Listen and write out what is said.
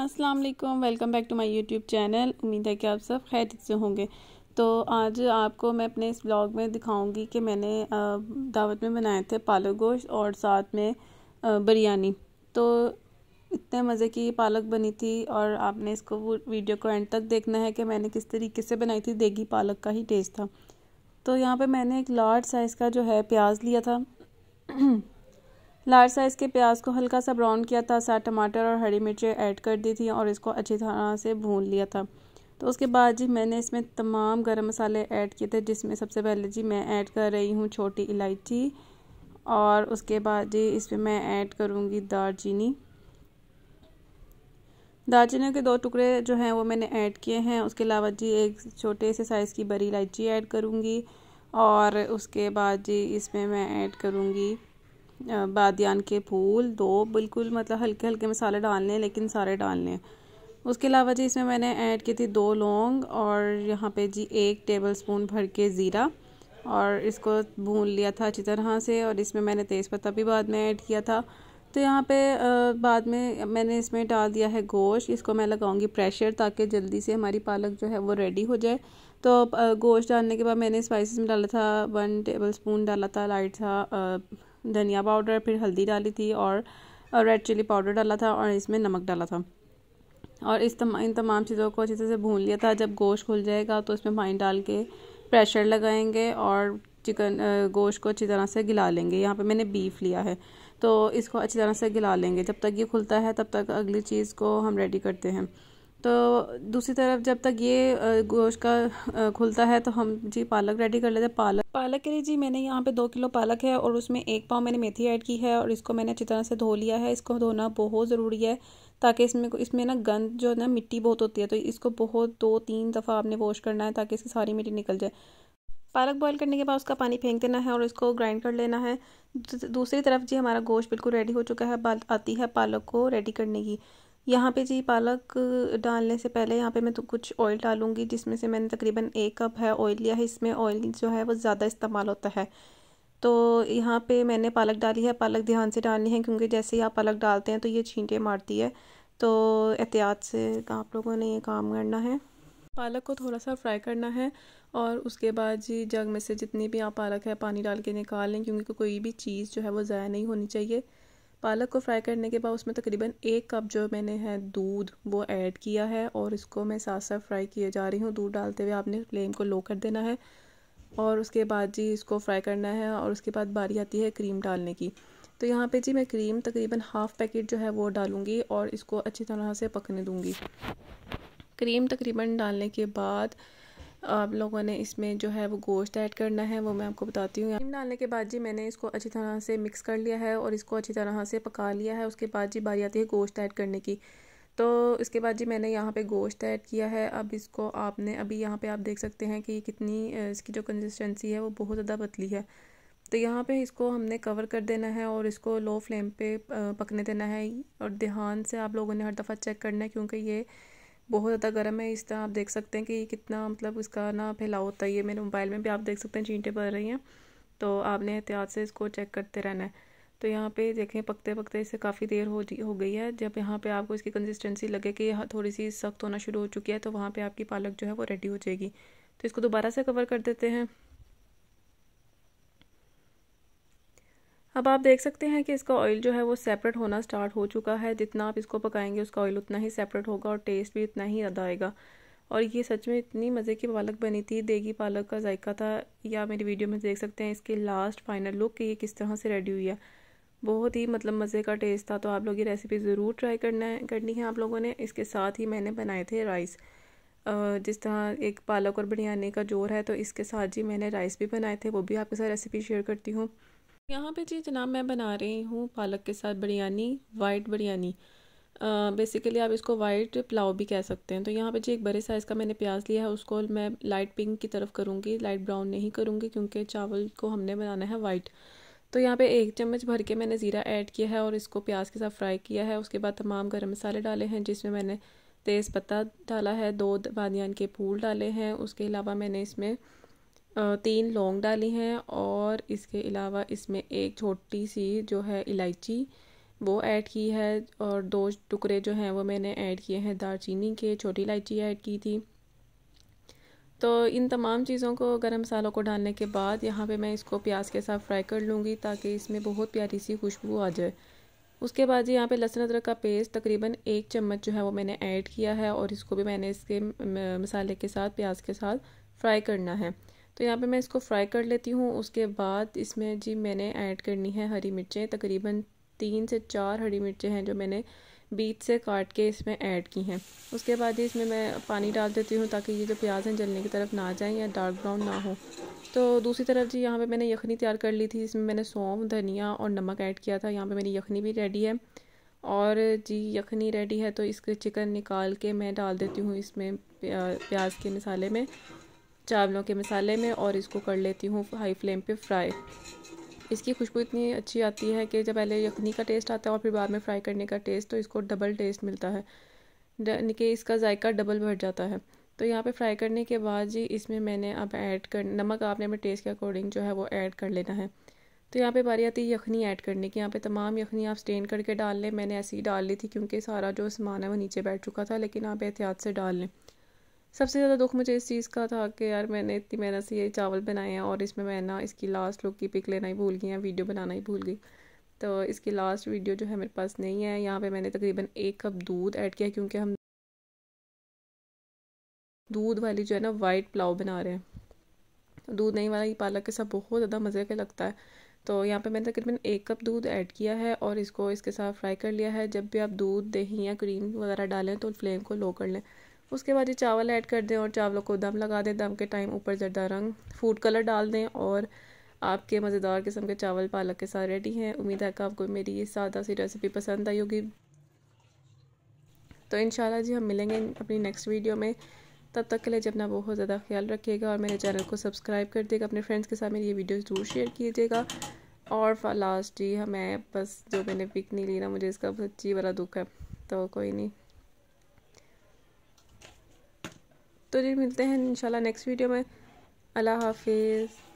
अस्सलाम वालेकुम welcome back to my YouTube channel उम्मीद है कि आप सब खैर से होंगे तो आज आपको मैं अपने इस ब्लॉग में दिखाऊंगी कि मैंने दावत में बनाए थे पालक गोश्त और साथ में बिरयानी तो इतने मज़े की पालक बनी थी और आपने इसको वीडियो को एंड तक देखना है कि मैंने किस तरीके से बनाई थी देगी पालक का ही टेस्ट था तो यहाँ पर मैंने एक लार्ज साइज़ का जो है प्याज लिया था लार्ज साइज़ के प्याज को हल्का सा ब्राउन किया था साथ टमाटर और हरी मिर्चें ऐड कर दी थी और इसको अच्छी तरह से भून लिया था तो उसके बाद जी मैंने इसमें तमाम गरम मसाले ऐड किए थे जिसमें सबसे पहले जी मैं ऐड कर रही हूँ छोटी इलायची और उसके बाद जी इसमें मैं ऐड करूँगी दालचीनी दालचीनी के दो टुकड़े जो हैं वो मैंने ऐड किए हैं उसके अलावा जी एक छोटे से साइज़ की बड़ी इलायची ऐड करूँगी और उसके बाद जी इसमें मैं ऐड करूँगी बादियान के फूल दो बिल्कुल मतलब हल्के हल्के मसाले डालने हैं लेकिन सारे डालने हैं उसके अलावा जी इसमें मैंने ऐड की थी दो लौंग और यहाँ पे जी एक टेबल स्पून भर के ज़ीरा और इसको भून लिया था अच्छी तरह से और इसमें मैंने तेज़पत्ता भी बाद में ऐड किया था तो यहाँ पे बाद में मैंने इसमें डाल दिया है गोश्त इसको मैं लगाऊंगी प्रेशर ताकि जल्दी से हमारी पालक जो है वो रेडी हो जाए तो गोश्त डालने के बाद मैंने स्पाइसेस में डाला था वन टेबल स्पून डाला था लाइट सा धनिया पाउडर फिर हल्दी डाली थी और रेड चिली पाउडर डाला था और इसमें नमक डाला था और इस तम इन तमाम चीज़ों को अच्छे से भून लिया था जब गोश्त खुल जाएगा तो इसमें पानी डाल के प्रेशर लगाएंगे और चिकन गोश्त को अच्छी तरह से गिला लेंगे यहाँ पे मैंने बीफ लिया है तो इसको अच्छी तरह से गिला लेंगे जब तक ये खुलता है तब तक अगली चीज़ को हम रेडी करते हैं तो दूसरी तरफ जब तक ये गोश्त का खुलता है तो हम जी पालक रेडी कर लेते हैं पालक पालक के लिए जी मैंने यहाँ पे दो किलो पालक है और उसमें एक पाव मैंने मेथी ऐड की है और इसको मैंने अच्छी तरह से धो लिया है इसको धोना बहुत ज़रूरी है ताकि इसमें इसमें ना गंद जो है ना मिट्टी बहुत होती है तो इसको बहुत दो तीन दफ़ा आपने वॉश करना है ताकि इसकी सारी मिट्टी निकल जाए पालक बॉईल करने के बाद उसका पानी फेंक देना है और इसको ग्राइंड कर लेना है दूसरी तरफ जी हमारा गोश्त बिल्कुल रेडी हो चुका है बात आती है पालक को रेडी करने की यहाँ पे जी पालक डालने से पहले यहाँ पे मैं तो कुछ ऑयल डालूँगी जिसमें से मैंने तकरीबन एक कप है ऑयल लिया है इसमें ऑयल जो है वो ज़्यादा इस्तेमाल होता है तो यहाँ पे मैंने पालक डाली है पालक ध्यान से डालनी है क्योंकि जैसे ही आप पालक डालते हैं तो ये छींटे मारती है तो एहतियात से आप लोगों ने ये काम करना है पालक को थोड़ा सा फ्राई करना है और उसके बाद जी जग में से जितनी भी आप पालक है पानी डाल के निकाल लें क्योंकि कोई भी चीज़ जो है वो ज़ाया नहीं होनी चाहिए पालक को फ्राई करने के बाद उसमें तकरीबन एक कप जो मैंने है दूध वो ऐड किया है और इसको मैं साथ साथ फ्राई किए जा रही हूँ दूध डालते हुए आपने फ्लेम को लो कर देना है और उसके बाद जी इसको फ्राई करना है और उसके बाद बारी आती है क्रीम डालने की तो यहाँ पे जी मैं क्रीम तकरीबन हाफ़ पैकेट जो है वो डालूँगी और इसको अच्छी तरह से पकने दूँगी क्रीम तकरीबन डालने के बाद आप लोगों ने इसमें जो है वो गोश्त ऐड करना है वो मैं आपको बताती हूँ क्रीम डालने के बाद जी मैंने इसको अच्छी तरह से मिक्स कर लिया है और इसको अच्छी तरह से पका लिया है उसके बाद जी बारी आती है गोश्त ऐड करने की तो इसके बाद जी मैंने यहाँ पे गोश्त ऐड किया है अब इसको आपने अभी यहाँ पे आप देख सकते हैं कि कितनी इसकी जो कंसिस्टेंसी है वो बहुत ज़्यादा पतली है तो यहाँ पे इसको हमने कवर कर देना है और इसको लो फ्लेम पे पकने देना है और ध्यान से आप लोगों ने हर दफ़ा चेक करना है क्योंकि ये बहुत ज़्यादा गर्म है इस तरह आप देख सकते हैं कि कितना मतलब इसका ना फैलाव होता है ये मेरे मोबाइल में भी आप देख सकते हैं चींटें पड़ रही हैं तो आपने एहतियात से इसको चेक करते रहना है तो यहाँ पे देखें पकते पकते इसे काफ़ी देर हो हो गई है जब यहाँ पे आपको इसकी कंसिस्टेंसी लगे कि थोड़ी सी सख्त होना शुरू हो चुकी है तो वहाँ पे आपकी पालक जो है वो रेडी हो जाएगी तो इसको दोबारा से कवर कर देते हैं अब आप देख सकते हैं कि इसका ऑयल जो है वो सेपरेट होना स्टार्ट हो चुका है जितना आप इसको पकाएंगे उसका ऑयल उतना ही सेपरेट होगा और टेस्ट भी उतना ही ज़्यादा आएगा और ये सच में इतनी मज़े की पालक बनी थी देगी पालक का जायका था या मेरी वीडियो में देख सकते हैं इसके लास्ट फाइनल लुक कि ये किस तरह से रेडी हुई है बहुत ही मतलब मज़े का टेस्ट था तो आप लोग ये रेसिपी ज़रूर ट्राई करना है करनी है आप लोगों ने इसके साथ ही मैंने बनाए थे राइस जिस तरह एक पालक और बिरयानी का जोर है तो इसके साथ जी मैंने राइस भी बनाए थे वो भी आपके साथ रेसिपी शेयर करती हूँ यहाँ पे जी जनाब मैं बना रही हूँ पालक के साथ बिरयानी वाइट बिरयानी बेसिकली आप इसको वाइट पुलाव भी कह सकते हैं तो यहाँ पे जी एक बड़े साइज़ का मैंने प्याज लिया है उसको मैं लाइट पिंक की तरफ करूँगी लाइट ब्राउन नहीं करूँगी क्योंकि चावल को हमने बनाना है वाइट तो यहाँ पे एक चम्मच भर के मैंने ज़ीरा ऐड किया है और इसको प्याज के साथ फ्राई किया है उसके बाद तमाम गर्म मसाले डाले हैं जिसमें मैंने तेज़ पत्ता डाला है दो बादियान के फूल डाले हैं उसके अलावा मैंने इसमें तीन लौंग डाली हैं और इसके अलावा इसमें एक छोटी सी जो है इलायची वो ऐड की है और दो टुकड़े जो हैं वो मैंने ऐड किए हैं दालचीनी के छोटी इलायची ऐड की थी तो इन तमाम चीज़ों को गरम मसालों को डालने के बाद यहाँ पे मैं इसको प्याज के साथ फ्राई कर लूँगी ताकि इसमें बहुत प्यारी सी खुशबू आ जाए उसके बाद जी यहाँ पे लहसुन अदरक का पेस्ट तकरीबन एक चम्मच जो है वो मैंने ऐड किया है और इसको भी मैंने इसके मसाले के साथ प्याज के साथ फ्राई करना है तो यहाँ पे मैं इसको फ्राई कर लेती हूँ उसके बाद इसमें जी मैंने ऐड करनी है हरी मिर्चें तकरीबन तीन से चार हरी मिर्चें हैं जो मैंने बीच से काट के इसमें ऐड की हैं उसके बाद ही इसमें मैं पानी डाल देती हूँ ताकि ये जो प्याज हैं जलने की तरफ ना जाएं या डार्क ब्राउन ना हो तो दूसरी तरफ जी यहाँ पे मैंने यखनी तैयार कर ली थी इसमें मैंने सौंफ धनिया और नमक ऐड किया था यहाँ पे मेरी यखनी भी रेडी है और जी यखनी रेडी है तो इसके चिकन निकाल के मैं डाल देती हूँ इसमें प्याज के मसाले में चावलों के मसाले में और इसको कर लेती हूँ हाई फ्लेम पे फ्राई इसकी खुशबू इतनी अच्छी आती है कि जब पहले यखनी का टेस्ट आता है और फिर बाद में फ्राई करने का टेस्ट तो इसको डबल टेस्ट मिलता है यानी कि इसका जायका डबल बढ़ जाता है तो यहाँ पे फ्राई करने के बाद जी इसमें मैंने अब ऐड कर नमक आपने अपने टेस्ट के अकॉर्डिंग जो है वो ऐड कर लेना है तो यहाँ पे बारी आती है यखनी ऐड करने की यहाँ पे तमाम यखनी आप स्टेन करके डाल लें मैंने ऐसे ही डाल ली थी क्योंकि सारा जो सामान है वो नीचे बैठ चुका था लेकिन आप एहतियात से डाल लें सबसे ज़्यादा दुख मुझे इस चीज़ का था कि यार मैंने इतनी मेहनत से ये चावल बनाए हैं और इसमें मैं ना इसकी लास्ट लुक की पिक लेना ही भूल गई है वीडियो बनाना ही भूल गई तो इसकी लास्ट वीडियो जो है मेरे पास नहीं है यहाँ पे मैंने तकरीबन एक कप दूध ऐड किया क्योंकि हम दूध वाली जो है ना वाइट पुलाव बना रहे हैं दूध नहीं वाला ये पालक के साथ बहुत ज़्यादा मज़े का लगता है तो यहाँ पे मैंने तकरीबन एक कप दूध ऐड किया है और इसको इसके साथ फ्राई कर लिया है जब भी आप दूध दही या क्रीम वगैरह डालें तो फ्लेम को लो कर लें उसके बाद ये चावल ऐड कर दें और चावलों को दम लगा दें दम के टाइम ऊपर जरदा रंग फूड कलर डाल दें और आपके मज़ेदार किस्म के चावल पालक के साथ रेडी हैं उम्मीद है कि आपको मेरी ये सादा सी रेसिपी पसंद आई होगी तो इन जी हम मिलेंगे अपनी नेक्स्ट वीडियो में तब तक के लिए जब अपना बहुत ज़्यादा ख्याल रखिएगा और मेरे चैनल को सब्सक्राइब कर दिएगा अपने फ्रेंड्स के साथ मेरी ये वीडियो ज़रूर शेयर कीजिएगा और लास्ट जी हमें बस जो मैंने पिक नहीं ली ना मुझे इसका सच्ची बड़ा दुख है तो कोई नहीं तो जी मिलते हैं इंशाल्लाह नेक्स्ट वीडियो में अल्लाह हाफिज़